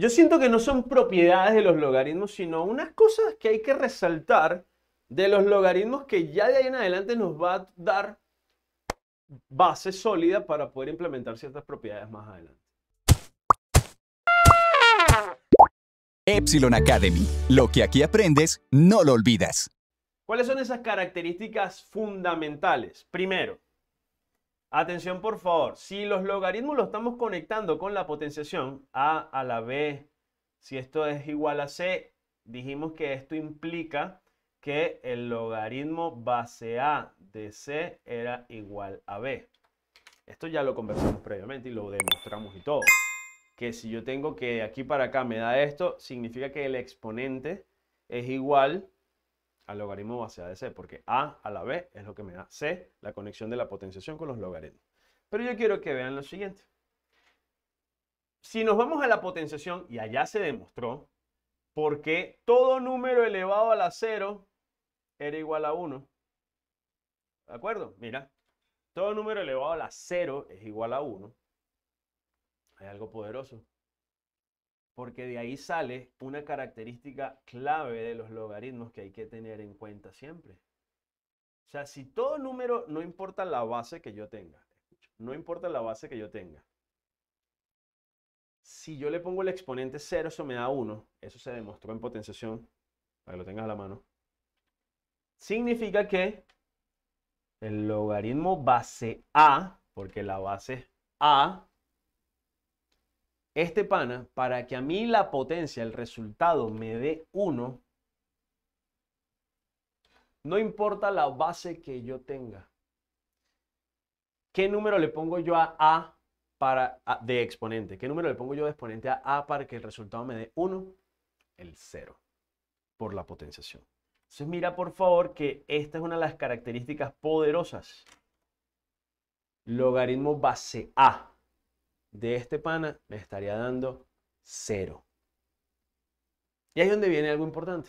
Yo siento que no son propiedades de los logaritmos, sino unas cosas que hay que resaltar de los logaritmos que ya de ahí en adelante nos va a dar base sólida para poder implementar ciertas propiedades más adelante. Epsilon Academy. Lo que aquí aprendes, no lo olvidas. ¿Cuáles son esas características fundamentales? Primero, Atención por favor, si los logaritmos lo estamos conectando con la potenciación a a la b, si esto es igual a c, dijimos que esto implica que el logaritmo base a de c era igual a b. Esto ya lo conversamos previamente y lo demostramos y todo. Que si yo tengo que de aquí para acá me da esto, significa que el exponente es igual al logaritmo base de C, porque A a la B es lo que me da C, la conexión de la potenciación con los logaritmos. Pero yo quiero que vean lo siguiente. Si nos vamos a la potenciación, y allá se demostró, porque todo número elevado a la 0 era igual a 1. ¿De acuerdo? Mira, todo número elevado a la 0 es igual a 1. Hay algo poderoso porque de ahí sale una característica clave de los logaritmos que hay que tener en cuenta siempre. O sea, si todo número, no importa la base que yo tenga, no importa la base que yo tenga, si yo le pongo el exponente 0, eso me da 1, eso se demostró en potenciación, para que lo tengas a la mano, significa que el logaritmo base A, porque la base A este pana, para que a mí la potencia, el resultado me dé 1, no importa la base que yo tenga. ¿Qué número le pongo yo a A para, de exponente? ¿Qué número le pongo yo de exponente a A para que el resultado me dé 1? El 0, por la potenciación. Entonces mira por favor que esta es una de las características poderosas. Logaritmo base A de este pana me estaría dando cero. Y ahí es donde viene algo importante.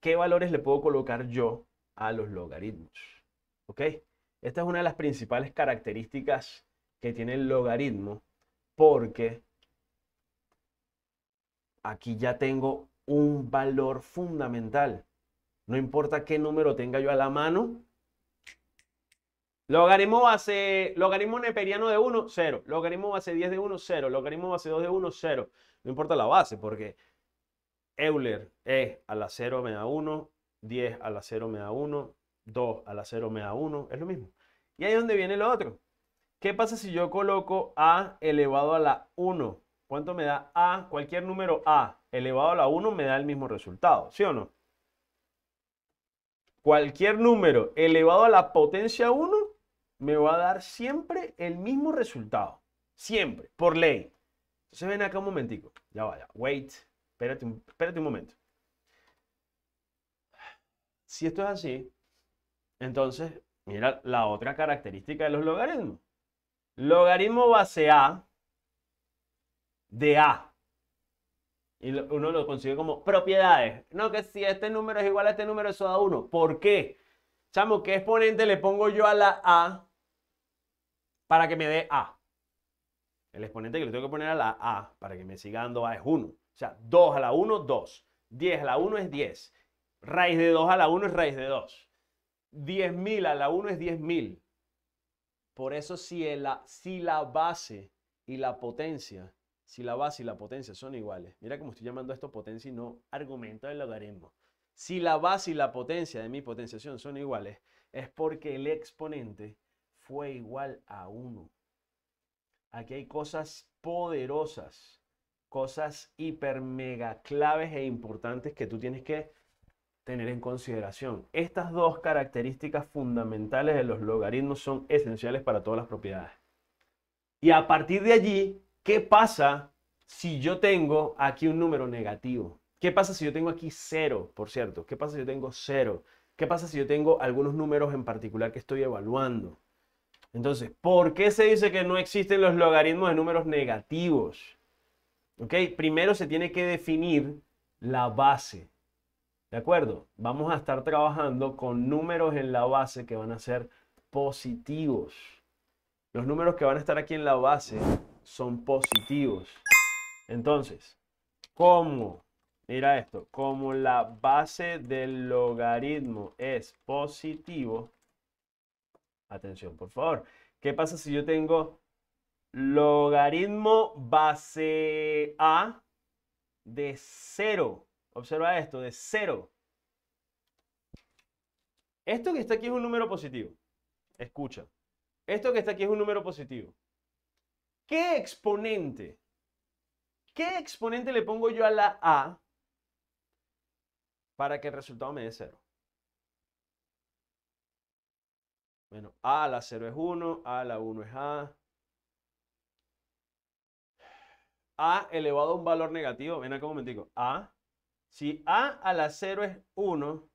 ¿Qué valores le puedo colocar yo a los logaritmos? ¿Ok? Esta es una de las principales características que tiene el logaritmo porque aquí ya tengo un valor fundamental. No importa qué número tenga yo a la mano, Logaritmo base, logaritmo neperiano de 1, 0. Logaritmo base 10 de 1, 0. Logaritmo base 2 de 1, 0. No importa la base porque Euler es a la 0 me da 1, 10 a la 0 me da 1, 2 a la 0 me da 1, es lo mismo. Y ahí es donde viene lo otro. ¿Qué pasa si yo coloco a elevado a la 1? ¿Cuánto me da a? Cualquier número a elevado a la 1 me da el mismo resultado, ¿sí o no? Cualquier número elevado a la potencia 1 me va a dar siempre el mismo resultado. Siempre, por ley. Entonces ven acá un momentico. Ya vaya. Wait. Espérate un, espérate un momento. Si esto es así, entonces mira la otra característica de los logaritmos. Logaritmo base A de A. Y uno lo consigue como propiedades. No, que si este número es igual a este número, eso da 1. ¿Por qué? Chamo, ¿qué exponente le pongo yo a la A para que me dé A. El exponente que le tengo que poner a la A para que me siga dando A es 1. O sea, 2 a la 1, 2. 10 a la 1 es 10. Raíz de 2 a la 1 es raíz de 2. 10.000 a la 1 es 10.000. Por eso si, si la base y la potencia, si la base y la potencia son iguales, mira cómo estoy llamando esto potencia y no argumento del logaritmo. Si la base y la potencia de mi potenciación son iguales, es porque el exponente fue igual a 1. Aquí hay cosas poderosas, cosas hiper mega claves e importantes que tú tienes que tener en consideración. Estas dos características fundamentales de los logaritmos son esenciales para todas las propiedades. Y a partir de allí, ¿qué pasa si yo tengo aquí un número negativo? ¿Qué pasa si yo tengo aquí 0, por cierto? ¿Qué pasa si yo tengo 0? ¿Qué pasa si yo tengo algunos números en particular que estoy evaluando? Entonces, ¿por qué se dice que no existen los logaritmos de números negativos? ¿Ok? Primero se tiene que definir la base. ¿De acuerdo? Vamos a estar trabajando con números en la base que van a ser positivos. Los números que van a estar aquí en la base son positivos. Entonces, ¿cómo? Mira esto, como la base del logaritmo es positivo, Atención, por favor. ¿Qué pasa si yo tengo logaritmo base A de 0? Observa esto, de 0. Esto que está aquí es un número positivo. Escucha. Esto que está aquí es un número positivo. ¿Qué exponente? ¿Qué exponente le pongo yo a la A para que el resultado me dé 0? Bueno, A la 0 es 1, A la 1 es A. A elevado a un valor negativo, ven acá un momentico, A. Si A a la 0 es 1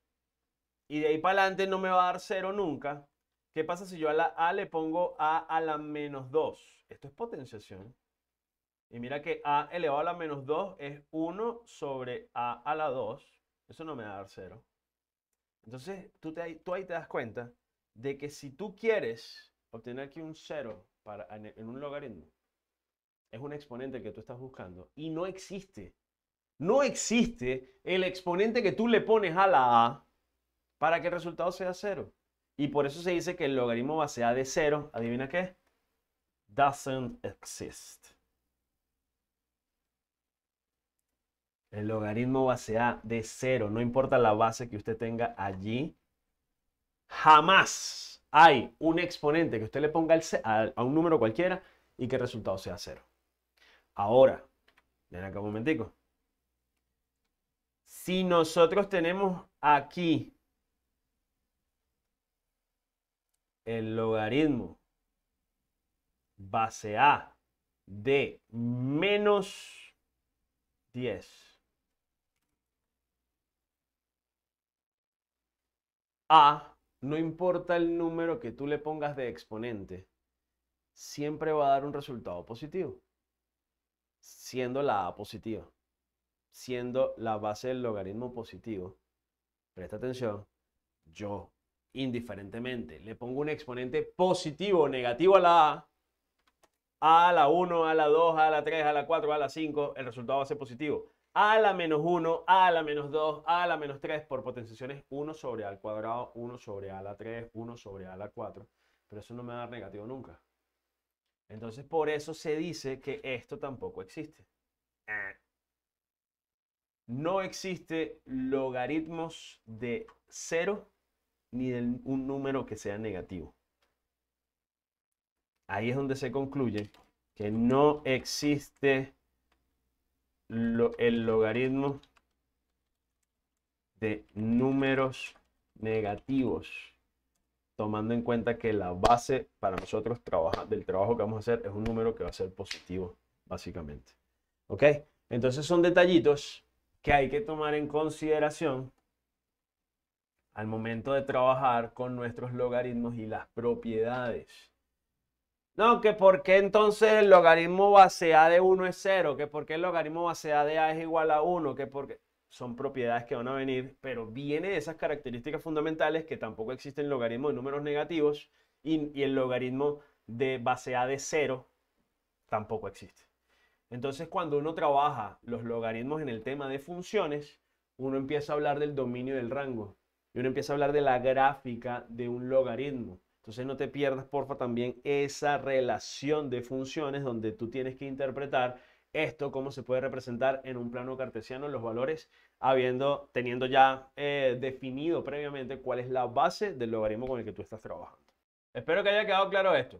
y de ahí para adelante no me va a dar 0 nunca, ¿qué pasa si yo a la A le pongo A a la menos 2? Esto es potenciación. Y mira que A elevado a la menos 2 es 1 sobre A a la 2. Eso no me va a dar 0. Entonces, tú, te, tú ahí te das cuenta de que si tú quieres obtener aquí un cero para, en, un logaritmo, es un exponente que tú estás buscando y no existe. No existe el exponente que tú le pones a la a para que el resultado sea cero. Y por eso se dice que el logaritmo base a de cero, adivina qué, doesn't exist. El logaritmo base a de cero, no importa la base que usted tenga allí, Jamás hay un exponente que usted le ponga a, un número cualquiera y que el resultado sea cero. Ahora, ven acá un momentico. Si nosotros tenemos aquí el logaritmo base A de menos 10 A no importa el número que tú le pongas de exponente, siempre va a dar un resultado positivo, siendo la A positiva, siendo la base del logaritmo positivo. Presta atención, yo indiferentemente le pongo un exponente positivo o negativo a la A, a la 1, a la 2, a la 3, a la 4, a la 5, el resultado va a ser positivo a la menos 1, a la menos 2, a la menos 3 por potenciaciones 1 sobre a al cuadrado, 1 sobre a la 3, 1 sobre a la 4. Pero eso no me va a dar negativo nunca. Entonces por eso se dice que esto tampoco existe. Eh. No existe logaritmos de 0 ni de un número que sea negativo. Ahí es donde se concluye que no existe el logaritmo de números negativos, tomando en cuenta que la base para nosotros del trabajo que vamos a hacer es un número que va a ser positivo, básicamente. ¿Ok? Entonces son detallitos que hay que tomar en consideración al momento de trabajar con nuestros logaritmos y las propiedades. No, que por qué entonces el logaritmo base A de 1 es 0, que por qué el logaritmo base A de A es igual a 1, que porque son propiedades que van a venir, pero viene de esas características fundamentales que tampoco existen logaritmo de números negativos y, y el logaritmo de base A de 0 tampoco existe. Entonces, cuando uno trabaja los logaritmos en el tema de funciones, uno empieza a hablar del dominio del rango y uno empieza a hablar de la gráfica de un logaritmo. Entonces no te pierdas, porfa, también esa relación de funciones donde tú tienes que interpretar esto, cómo se puede representar en un plano cartesiano los valores, teniendo ya eh, definido previamente cuál es la base del logaritmo con el que tú estás trabajando. Espero que haya quedado claro esto.